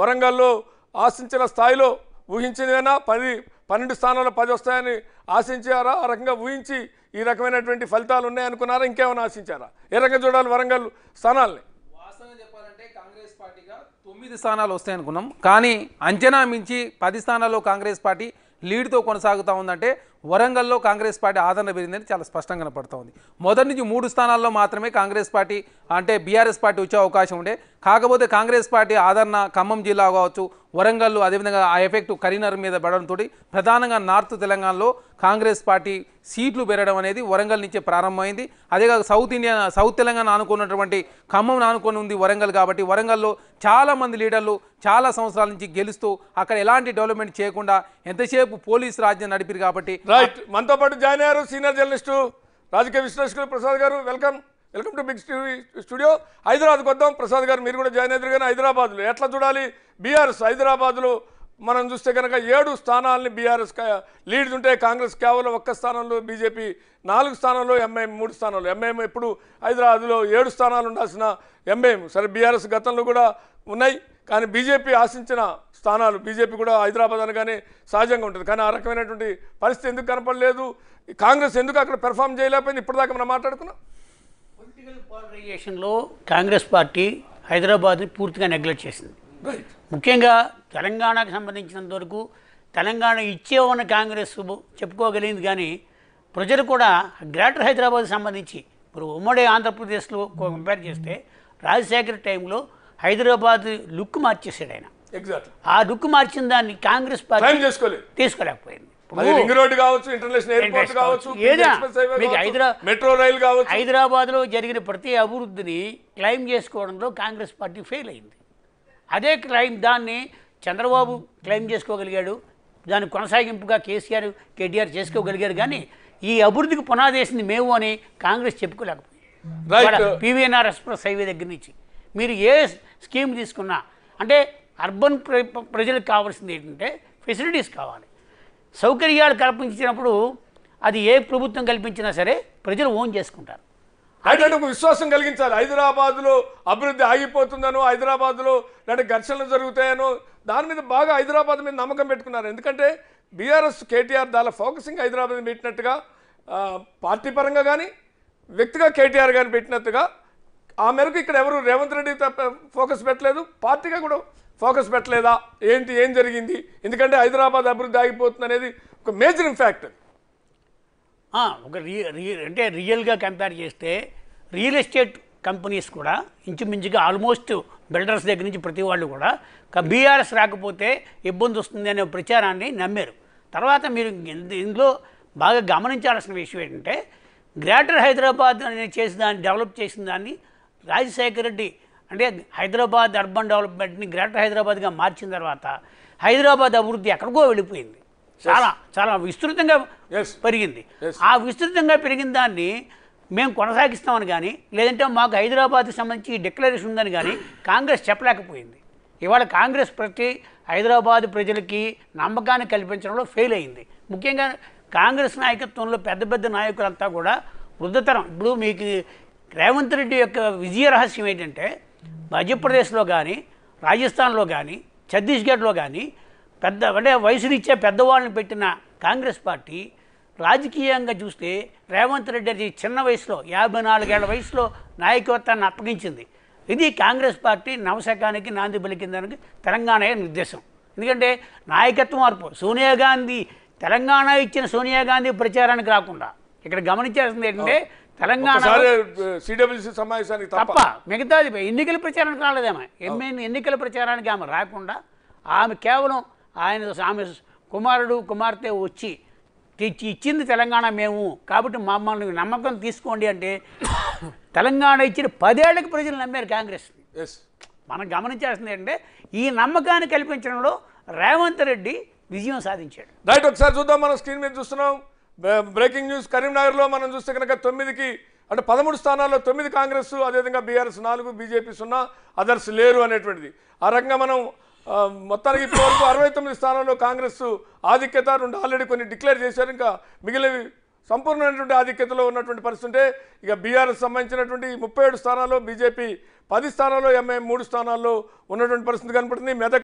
వరంగల్లో ఆశించిన స్థాయిలో ఊహించినదైనా పది పన్నెండు స్థానాల్లో పది వస్తాయని ఆశించారా ఆ రకంగా ఊహించి ఈ రకమైనటువంటి ఫలితాలు ఉన్నాయనుకున్నారా ఇంకేమైనా ఆశించారా ఏ రకంగా చూడాలి వరంగల్ స్థానాలని తొమ్మిది స్థానాలు వస్తాయనుకున్నాం కానీ అంచనా మించి పది స్థానాల్లో కాంగ్రెస్ పార్టీ లీడ్తో కొనసాగుతూ ఉందంటే వరంగల్లో కాంగ్రెస్ పార్టీ ఆదరణ పెరిగిందని చాలా స్పష్టంగా కనపడుతూ ఉంది మొదటి నుంచి మూడు స్థానాల్లో మాత్రమే కాంగ్రెస్ పార్టీ అంటే బీఆర్ఎస్ పార్టీ వచ్చే అవకాశం ఉండే కాకపోతే కాంగ్రెస్ పార్టీ ఆదరణ ఖమ్మం జిల్లా కావచ్చు వరంగల్ అదేవిధంగా ఆ ఎఫెక్ట్ కరీనగర్ మీద పడడంతో ప్రధానంగా నార్త్ తెలంగాణలో కాంగ్రెస్ పార్టీ సీట్లు పెరగడం అనేది వరంగల్ నుంచే ప్రారంభమైంది అదేకాక సౌత్ ఇండియా సౌత్ తెలంగాణ ఆనుకున్నటువంటి ఖమ్మం ఆనుకొని ఉంది వరంగల్ కాబట్టి వరంగల్లో చాలామంది లీడర్లు చాలా సంవత్సరాల నుంచి గెలుస్తూ అక్కడ ఎలాంటి డెవలప్మెంట్ చేయకుండా ఎంతసేపు పోలీస్ రాజ్యం నడిపిరు కాబట్టి రైట్ మనతో పాటు జాయిన్ అయ్యారు సీనియర్ జర్నలిస్టు రాజకీయ విశ్లేషకులు ప్రసాద్ గారు welcome welcome to Big TV studio హైదరాబాద్కి వద్దాం ప్రసాద్ గారు మీరు కూడా జాయిన్ అయ్యారు కానీ హైదరాబాద్లో ఎట్లా చూడాలి బీఆర్ఎస్ హైదరాబాద్లో మనం చూస్తే కనుక ఏడు స్థానాలని బీఆర్ఎస్ లీడ్స్ ఉంటే కాంగ్రెస్ కేవలం ఒక్క స్థానంలో బీజేపీ నాలుగు స్థానాల్లో ఎంఐఎం మూడు స్థానాలు ఎంఐఎం ఎప్పుడు హైదరాబాద్లో ఏడు స్థానాలు ఉండాల్సిన ఎంఐఎం సరే బీఆర్ఎస్ గతంలో కూడా ఉన్నాయి కానీ బీజేపీ ఆశించిన స్థానాలు బీజేపీ కూడా హైదరాబాద్ అనగానే సహజంగా ఉంటుంది కానీ ఆ రకమైనటువంటి పరిస్థితి ఎందుకు కనపడలేదు కాంగ్రెస్ ఎందుకు అక్కడ పెర్ఫామ్ చేయలేకపోయింది ఇప్పటిదాకా మనం మాట్లాడుకున్నాం పొలిటికల్ పోలరైజేషన్లో కాంగ్రెస్ పార్టీ హైదరాబాద్ని పూర్తిగా నెగ్లెక్ట్ చేసింది ముఖ్యంగా తెలంగాణకు సంబంధించినంత వరకు తెలంగాణ ఇచ్చేవన్న కాంగ్రెస్ చెప్పుకోగలిగింది కానీ ప్రజలు కూడా గ్రేటర్ హైదరాబాద్ సంబంధించి ఇప్పుడు ఉమ్మడి ఆంధ్రప్రదేశ్లో కంపేర్ చేస్తే రాజశేఖర్ టైంలో హైదరాబాద్ లుక్ మార్చేసాడు ఆయన ఆ లుక్ మార్చిన దాన్ని కాంగ్రెస్ పార్టీ తీసుకోలేకపోయింది హైదరాబాద్ లో జరిగిన ప్రతి అభివృద్ధిని క్లైమ్ చేసుకోవడంలో కాంగ్రెస్ పార్టీ ఫెయిల్ అయింది అదే క్లైమ్ దాన్ని చంద్రబాబు క్లైమ్ చేసుకోగలిగాడు దాని కొనసాగింపుగా కేసీఆర్ కేటీఆర్ చేసుకోగలిగారు కానీ ఈ అభివృద్ధికి పునాదేసింది మేము అని కాంగ్రెస్ చెప్పుకోలేకపోయింది పివిఎన్ఆర్ ఎక్స్ప్రెస్ హైవే దగ్గర నుంచి మీరు ఏ స్కీమ్ తీసుకున్నా అంటే అర్బన్ ప్రజలకు కావాల్సింది ఏంటంటే ఫెసిలిటీస్ కావాలి సౌకర్యాలు కల్పించినప్పుడు అది ఏ ప్రభుత్వం కల్పించినా సరే ప్రజలు ఓన్ చేసుకుంటారు అంటే ఒక విశ్వాసం కలిగించాలి హైదరాబాద్లో అభివృద్ధి ఆగిపోతుందనో హైదరాబాద్లో లేదంటే ఘర్షణలు జరుగుతాయనో దాని మీద బాగా హైదరాబాద్ మీద నమ్మకం పెట్టుకున్నారు ఎందుకంటే బీఆర్ఎస్ కేటీఆర్ దాని ఫోకసింగ్ హైదరాబాద్ పెట్టినట్టుగా పార్టీ పరంగా కానీ వ్యక్తిగా కేటీఆర్ గారిని పెట్టినట్టుగా ఆ మేరకు ఇక్కడ ఎవరు రేవంత్ రెడ్డి ఫోకస్ పెట్టలేదు పార్టీగా కూడా ఫోకస్ పెట్టలేదా ఏంటి ఏం జరిగింది ఎందుకంటే హైదరాబాద్ అభివృద్ధి ఆగిపోతుంది అనేది ఒక మేజర్ ఇంపాక్ట్ ఒక అంటే రియల్గా కంపేర్ చేస్తే రియల్ ఎస్టేట్ కంపెనీస్ కూడా ఇంచుమించుగా ఆల్మోస్ట్ బిల్డర్స్ దగ్గర నుంచి ప్రతి వాళ్ళు కూడా బీఆర్ఎస్ రాకపోతే ఇబ్బంది వస్తుంది అనే ప్రచారాన్ని నమ్మారు తర్వాత మీరు ఇందులో బాగా గమనించాల్సిన విషయం ఏంటంటే గ్రేటర్ హైదరాబాద్ అనేది చేసిన దాన్ని డెవలప్ చేసిన దాన్ని రాజశేఖర రెడ్డి అంటే హైదరాబాద్ అర్బన్ డెవలప్మెంట్ని గ్రేటర్ హైదరాబాద్గా మార్చిన తర్వాత హైదరాబాద్ అభివృద్ధి ఎక్కడికో వెళ్ళిపోయింది చాలా చాలా విస్తృతంగా పెరిగింది ఆ విస్తృతంగా పెరిగిన దాన్ని మేము కొనసాగిస్తామని కానీ లేదంటే మాకు హైదరాబాద్కి సంబంధించి డిక్లరేషన్ ఉందని కానీ కాంగ్రెస్ చెప్పలేకపోయింది ఇవాళ కాంగ్రెస్ ప్రతి హైదరాబాద్ ప్రజలకి నమ్మకాన్ని కల్పించడంలో ఫెయిల్ అయింది ముఖ్యంగా కాంగ్రెస్ నాయకత్వంలో పెద్ద పెద్ద నాయకులంతా కూడా వృద్ధతరం ఇప్పుడు మీకు రేవంత్ రెడ్డి యొక్క విజయ రహస్యం ఏంటంటే మధ్యప్రదేశ్లో కానీ రాజస్థాన్లో కానీ ఛత్తీస్గఢ్లో కానీ పెద్ద అంటే వయసునిచ్చే పెద్దవాళ్ళని పెట్టిన కాంగ్రెస్ పార్టీ రాజకీయంగా చూస్తే రేవంత్ రెడ్డి చిన్న వయసులో యాభై నాలుగేళ్ల వయసులో నాయకత్వాన్ని అప్పగించింది ఇది కాంగ్రెస్ పార్టీ నవశకానికి నాంది పలికిందానికి తెలంగాణ నిర్దేశం ఎందుకంటే నాయకత్వం మార్పు సోనియా గాంధీ తెలంగాణ ఇచ్చిన సోనియా గాంధీ ప్రచారానికి రాకుండా ఇక్కడ గమనించాల్సింది ఏంటంటే తెలంగాణ సమావేశానికి తప్ప మిగతాది ఎన్నికల ప్రచారానికి రాలేదేమో ఎంఏ ఎన్నికల ప్రచారానికి ఆమె రాకుండా ఆమె కేవలం ఆయన ఆమె కుమారుడు కుమార్తె వచ్చి తెచ్చి ఇచ్చింది తెలంగాణ మేము కాబట్టి మమ్మల్ని నమ్మకం తీసుకోండి అంటే తెలంగాణ ఇచ్చిన పదేళ్ళకి ప్రజలు నమ్మారు కాంగ్రెస్ మనం గమనించాల్సింది ఏంటంటే ఈ నమ్మకాన్ని కల్పించడంలో రేవంత్ రెడ్డి విజయం సాధించాడు రైట్ ఒకసారి చూద్దాం మనం స్క్రీన్ మీద చూస్తున్నాం బ్రేకింగ్ న్యూస్ కరీంనగర్లో మనం చూస్తే కనుక తొమ్మిదికి అంటే పదమూడు స్థానాల్లో తొమ్మిది కాంగ్రెస్ అదేవిధంగా బీఆర్ఎస్ నాలుగు బీజేపీ సున్నా అదర్స్ లేరు అనేటువంటిది ఆ రకంగా మనం మొత్తానికి ఇప్పటివరకు అరవై తొమ్మిది స్థానాల్లో కాంగ్రెస్ ఆధిక్యత రెండు ఆల్రెడీ కొన్ని డిక్లేర్ చేశారు ఇంకా మిగిలినవి సంపూర్ణమైనటువంటి ఆధిక్యతలో ఉన్నటువంటి పరిస్థితి ఉంటే ఇక బీఆర్ఎస్ సంబంధించినటువంటి ముప్పై ఏడు స్థానాల్లో బీజేపీ పది స్థానాల్లో ఎంఐఎం మూడు స్థానాల్లో ఉన్నటువంటి పరిస్థితి కనపడుతుంది మెదక్